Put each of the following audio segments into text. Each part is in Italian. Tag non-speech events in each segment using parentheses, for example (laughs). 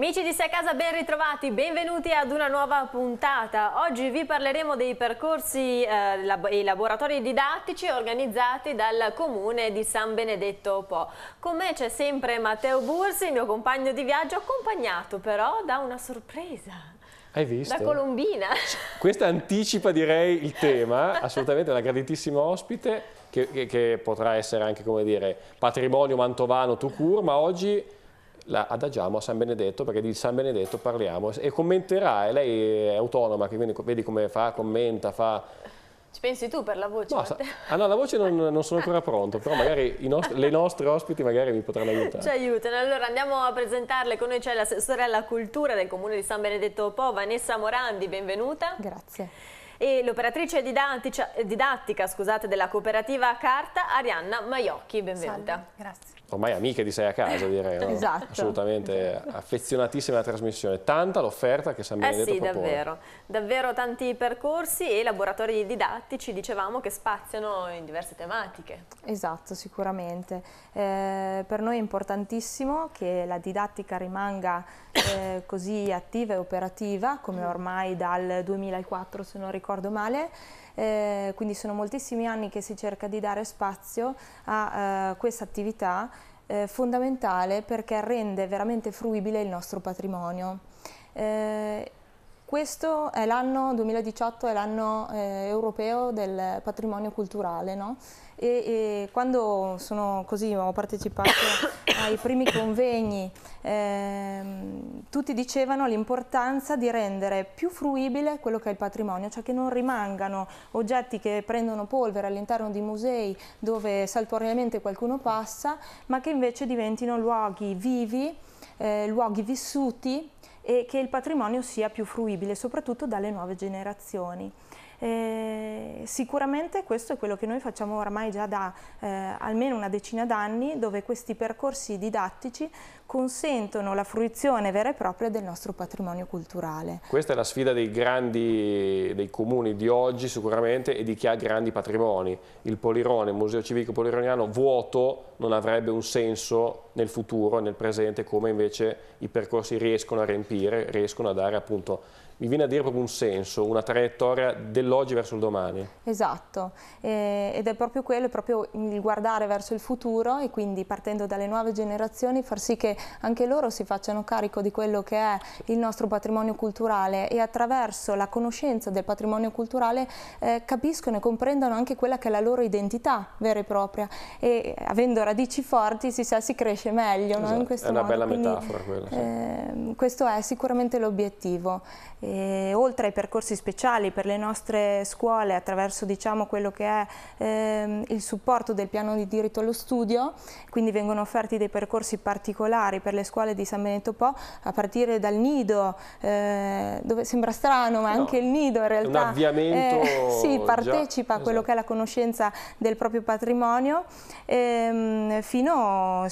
Amici di Sei Casa, ben ritrovati, benvenuti ad una nuova puntata. Oggi vi parleremo dei percorsi eh, laboratori didattici organizzati dal comune di San Benedetto Po. Con me c'è sempre Matteo Bursi, mio compagno di viaggio, accompagnato però da una sorpresa. Hai visto? Da Colombina. Questa anticipa direi il tema, (laughs) assolutamente una grandissima ospite che, che, che potrà essere anche, come dire, patrimonio mantovano to cure, ma oggi la adagiamo a San Benedetto perché di San Benedetto parliamo e commenterà, e lei è autonoma, quindi vedi come fa, commenta, fa... Ci pensi tu per la voce? No, ah no, la voce non, non sono ancora pronto, però magari nostri, le nostre ospiti magari mi potranno aiutare. Ci aiutano. Allora andiamo a presentarle. Con noi c'è l'assessore alla cultura del comune di San Benedetto Po, Vanessa Morandi, benvenuta. Grazie. E l'operatrice didattica, didattica scusate, della cooperativa Carta, Arianna Maiocchi, benvenuta. Salve, grazie ormai amiche di Sei a Casa direi, no? esatto. assolutamente affezionatissime alla trasmissione, tanta l'offerta che San eh Benedetto eh sì, propone. davvero, davvero tanti percorsi e laboratori didattici, dicevamo, che spaziano in diverse tematiche. Esatto, sicuramente. Eh, per noi è importantissimo che la didattica rimanga eh, così attiva e operativa, come mm. ormai dal 2004 se non ricordo male, eh, quindi sono moltissimi anni che si cerca di dare spazio a eh, questa attività eh, fondamentale perché rende veramente fruibile il nostro patrimonio. Eh, questo è l'anno 2018, è l'anno eh, europeo del patrimonio culturale, no? E, e, quando sono così, ho partecipato ai primi convegni eh, tutti dicevano l'importanza di rendere più fruibile quello che è il patrimonio, cioè che non rimangano oggetti che prendono polvere all'interno di musei dove saltuariamente qualcuno passa, ma che invece diventino luoghi vivi, eh, luoghi vissuti e che il patrimonio sia più fruibile, soprattutto dalle nuove generazioni. Eh, sicuramente questo è quello che noi facciamo ormai già da eh, almeno una decina d'anni, dove questi percorsi didattici consentono la fruizione vera e propria del nostro patrimonio culturale. Questa è la sfida dei grandi, dei comuni di oggi sicuramente e di chi ha grandi patrimoni. Il Polirone, il Museo Civico Polironiano vuoto non avrebbe un senso nel futuro nel presente come invece i percorsi riescono a riempire, riescono a dare appunto mi viene a dire proprio un senso, una traiettoria dell'oggi verso il domani. Esatto, eh, ed è proprio quello, è proprio il guardare verso il futuro e quindi partendo dalle nuove generazioni far sì che anche loro si facciano carico di quello che è il nostro patrimonio culturale e attraverso la conoscenza del patrimonio culturale eh, capiscono e comprendano anche quella che è la loro identità vera e propria e avendo radici forti si sa si cresce meglio. Esatto. No? è una modo. bella Quindi, metafora quella. Sì. Eh, questo è sicuramente l'obiettivo. oltre ai percorsi speciali per le nostre scuole attraverso diciamo, quello che è ehm, il supporto del piano di diritto allo studio, quindi vengono offerti dei percorsi particolari per le scuole di San Benedetto Po a partire dal nido, eh, dove sembra strano ma no, anche il nido in realtà. Un avviamento. Eh, sì, partecipa già, a quello esatto. che è la conoscenza del proprio patrimonio. Ehm, mh, ehm, fino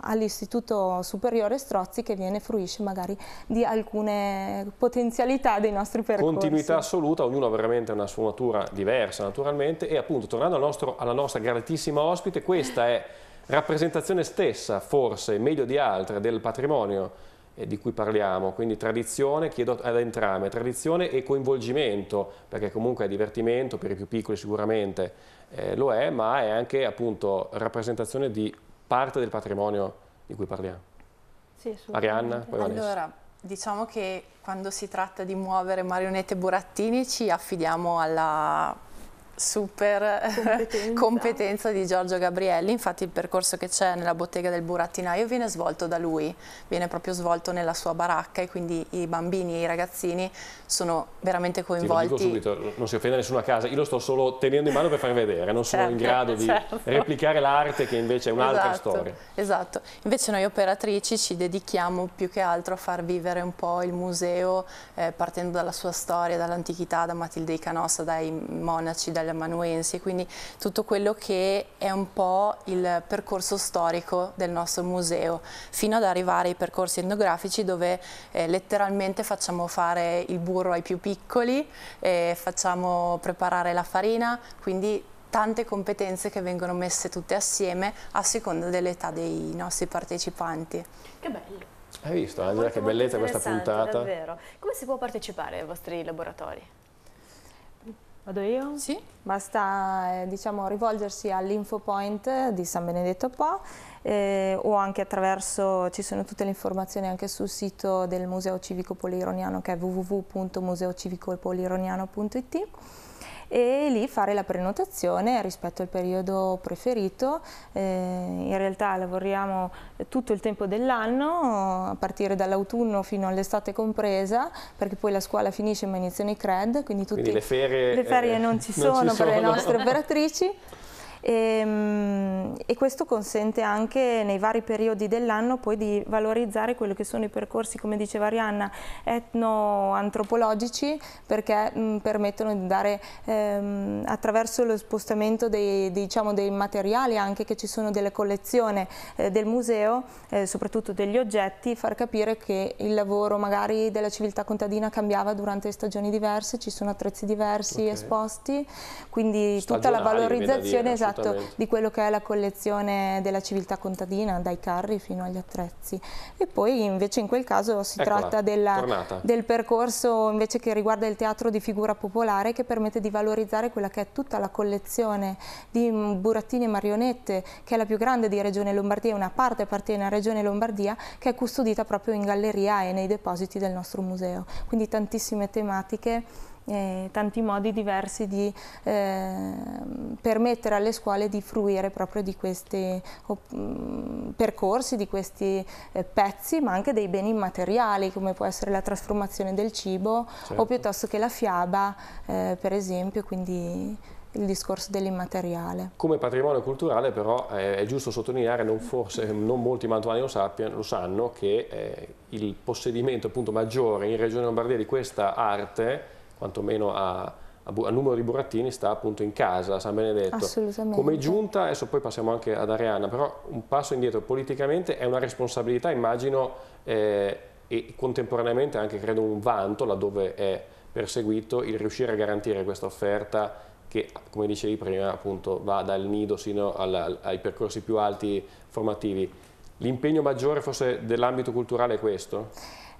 all'istituto superiore Strozzi che viene fruisce magari di alcune potenzialità dei nostri percorsi. Continuità assoluta, ognuno ha veramente una sfumatura diversa naturalmente e appunto tornando al nostro, alla nostra gratissima ospite, questa è rappresentazione stessa, forse meglio di altre, del patrimonio eh, di cui parliamo, quindi tradizione, chiedo ad entrambe, tradizione e coinvolgimento, perché comunque è divertimento, per i più piccoli sicuramente eh, lo è, ma è anche appunto rappresentazione di parte del patrimonio di cui parliamo. Sì, Arianna, poi Vanessa. Allora, diciamo che quando si tratta di muovere marionette e burattini ci affidiamo alla super competenza. (laughs) competenza. di Giorgio Gabrielli, infatti il percorso che c'è nella bottega del burattinaio viene svolto da lui, viene proprio svolto nella sua baracca e quindi i bambini e i ragazzini sono veramente coinvolti. lo dico subito, non si offende nessuno a casa, io lo sto solo tenendo in mano per far vedere, non sono certo, in grado di certo. replicare l'arte che invece è un'altra esatto, storia. Esatto, invece noi operatrici ci dedichiamo più che altro a far vivere un po' il museo eh, partendo dalla sua storia, dall'antichità, da Matilde Canossa, dai monaci, dal degli amanuensi, quindi tutto quello che è un po' il percorso storico del nostro museo, fino ad arrivare ai percorsi etnografici dove eh, letteralmente facciamo fare il burro ai più piccoli, eh, facciamo preparare la farina, quindi tante competenze che vengono messe tutte assieme a seconda dell'età dei nostri partecipanti. Che bello! Hai visto Angela molto, che bellezza questa puntata? Davvero. Come si può partecipare ai vostri laboratori? Vado io? Sì. Basta eh, diciamo, rivolgersi all'infopoint di San Benedetto Po eh, o anche attraverso, ci sono tutte le informazioni anche sul sito del Museo Civico Polironiano che è www.museocivicopolironiano.it e lì fare la prenotazione rispetto al periodo preferito. Eh, in realtà lavoriamo tutto il tempo dell'anno, a partire dall'autunno fino all'estate compresa, perché poi la scuola finisce ma iniziano i CRED, quindi tutte le ferie, le ferie eh, non ci sono non ci per sono. le nostre operatrici e, ehm, e questo consente anche nei vari periodi dell'anno poi di valorizzare quelli che sono i percorsi, come diceva Arianna, etno-antropologici perché mh, mm, permettono di dare ehm, attraverso lo spostamento dei, diciamo, dei, materiali anche che ci sono delle collezioni eh, del museo, eh, soprattutto degli oggetti, far capire che il lavoro magari della civiltà contadina cambiava durante stagioni diverse, ci sono attrezzi diversi okay. esposti, quindi tutta la valorizzazione dire, esatto, esatto, di quello che è la collezione della civiltà contadina, dai carri fino agli attrezzi. E poi invece in quel caso si Eccola, tratta della, del percorso invece che riguarda il teatro di figura popolare che permette di valorizzare quella che è tutta la collezione di burattini e marionette, che è la più grande di Regione Lombardia, una parte appartiene a Regione Lombardia, che è custodita proprio in galleria e nei depositi del nostro museo. Quindi tantissime tematiche eh, tanti modi diversi di eh, permettere alle scuole di fruire proprio di questi mm, percorsi, di questi eh, pezzi, ma anche dei beni immateriali come può essere la trasformazione del cibo certo. o piuttosto che la fiaba eh, per esempio, quindi il discorso dell'immateriale. Come patrimonio culturale però eh, è giusto sottolineare, non forse non molti mantuani lo, sappiano, lo sanno, che eh, il possedimento appunto, maggiore in Regione Lombardia di questa arte quantomeno a, a, a numero di burattini, sta appunto in casa, a San Benedetto. Assolutamente. Come giunta, adesso poi passiamo anche ad Arianna, però un passo indietro politicamente è una responsabilità, immagino, eh, e contemporaneamente anche credo un vanto, laddove è perseguito, il riuscire a garantire questa offerta che come dicevi prima appunto va dal nido sino al, ai percorsi più alti formativi. L'impegno maggiore forse dell'ambito culturale è questo?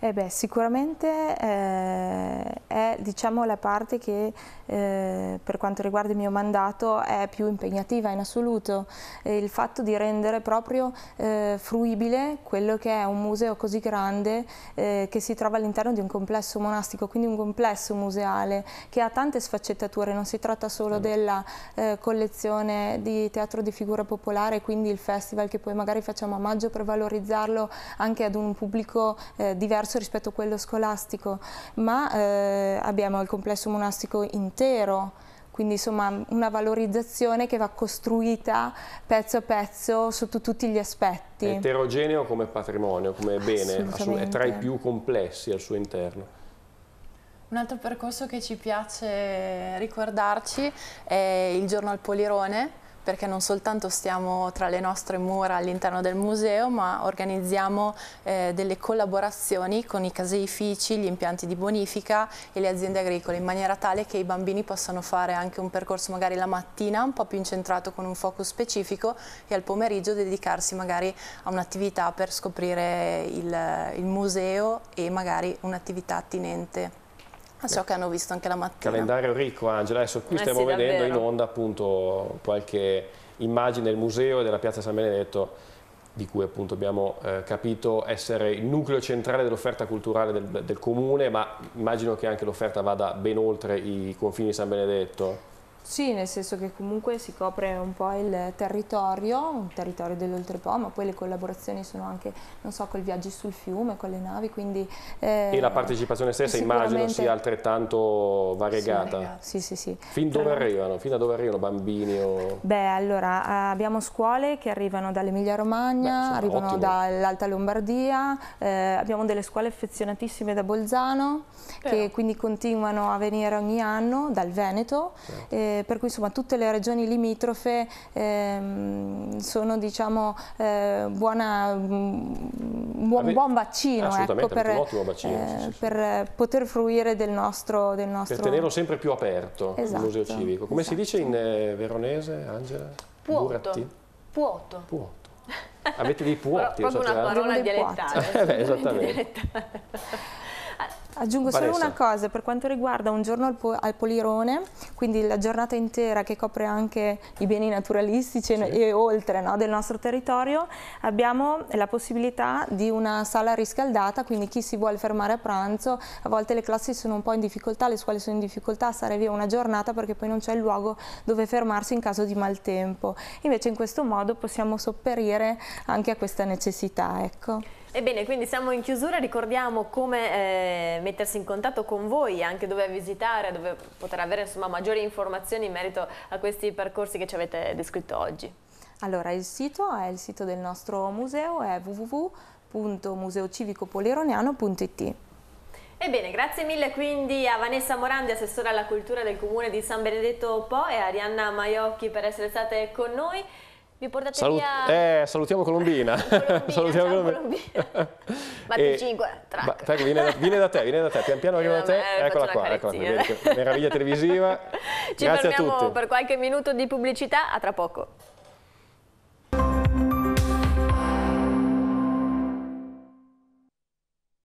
Eh beh, sicuramente eh, è diciamo, la parte che eh, per quanto riguarda il mio mandato è più impegnativa in assoluto, il fatto di rendere proprio eh, fruibile quello che è un museo così grande eh, che si trova all'interno di un complesso monastico, quindi un complesso museale che ha tante sfaccettature, non si tratta solo certo. della eh, collezione di teatro di figura popolare, quindi il festival che poi magari facciamo a maggio per valorizzarlo anche ad un pubblico diverso diverso rispetto a quello scolastico, ma eh, abbiamo il complesso monastico intero, quindi insomma una valorizzazione che va costruita pezzo a pezzo sotto tutti gli aspetti. È eterogeneo come patrimonio, come bene, è tra i più complessi al suo interno. Un altro percorso che ci piace ricordarci è il giorno al Polirone, perché non soltanto stiamo tra le nostre mura all'interno del museo, ma organizziamo eh, delle collaborazioni con i caseifici, gli impianti di bonifica e le aziende agricole, in maniera tale che i bambini possano fare anche un percorso magari la mattina un po' più incentrato con un focus specifico e al pomeriggio dedicarsi magari a un'attività per scoprire il, il museo e magari un'attività attinente. Ma ah, so che hanno visto anche la mattina. Calendario ricco, Angela. Adesso qui eh stiamo sì, vedendo davvero. in onda appunto qualche immagine del museo e della piazza San Benedetto di cui appunto abbiamo eh, capito essere il nucleo centrale dell'offerta culturale del, del comune, ma immagino che anche l'offerta vada ben oltre i confini di San Benedetto. Sì, nel senso che comunque si copre un po' il territorio, un territorio dell'oltrepo, ma poi le collaborazioni sono anche, non so, col viaggi sul fiume, con le navi, quindi... Eh, e la partecipazione stessa immagino sia altrettanto variegata. Sì, sì, sì. Fin dove arrivano? Fin da dove arrivano bambini? O... Beh, allora, abbiamo scuole che arrivano dall'Emilia Romagna, Beh, arrivano dall'Alta Lombardia, eh, abbiamo delle scuole affezionatissime da Bolzano, Però. che quindi continuano a venire ogni anno dal Veneto. Certo. Eh, per cui insomma, tutte le regioni limitrofe ehm, sono diciamo, eh, buona, mm, buon, Ave... buon vaccino, ecco, per, vaccino eh, sì, sì, sì. per, poter fruire del nostro, del nostro... Per tenerlo sempre più aperto esatto, il museo civico. Come esatto. si dice in esatto. eh, veronese, Angela? Puoto. Buratti? Puoto. Puoto. Avete ah, dei (laughs) puoti. Proprio una parola dialettale. (laughs) eh, esattamente. Aggiungo solo una cosa, per quanto riguarda un giorno al, po al, Polirone, quindi la giornata intera che copre anche i beni naturalistici sì. e, e oltre no, del nostro territorio, abbiamo la possibilità di una sala riscaldata, quindi chi si vuole fermare a pranzo, a volte le classi sono un po' in difficoltà, le scuole sono in difficoltà a stare via una giornata perché poi non c'è il luogo dove fermarsi in caso di maltempo. Invece in questo modo possiamo sopperire anche a questa necessità. Ecco. Ebbene, quindi siamo in chiusura, ricordiamo come eh, mettersi in contatto con voi, anche dove visitare, dove poter avere insomma, maggiori informazioni in merito a questi percorsi che ci avete descritto oggi. Allora, il sito è il sito del nostro museo, è www.museocivicopoleroniano.it. Ebbene, grazie mille quindi a Vanessa Morandi, assessora alla cultura del comune di San Benedetto Po e a Arianna Maiocchi per essere state con noi. Vi portate Salut via... Eh, salutiamo Colombina. (laughs) Colombina (laughs) salutiamo Colombina. Colombina. Batti (laughs) 5, track. Ba, viene, da, viene, da, te, viene da te, pian piano arriva da te. Me, eccola qua, eccola qua. Meraviglia televisiva. Ci Grazie fermiamo per qualche minuto di pubblicità, a tra poco.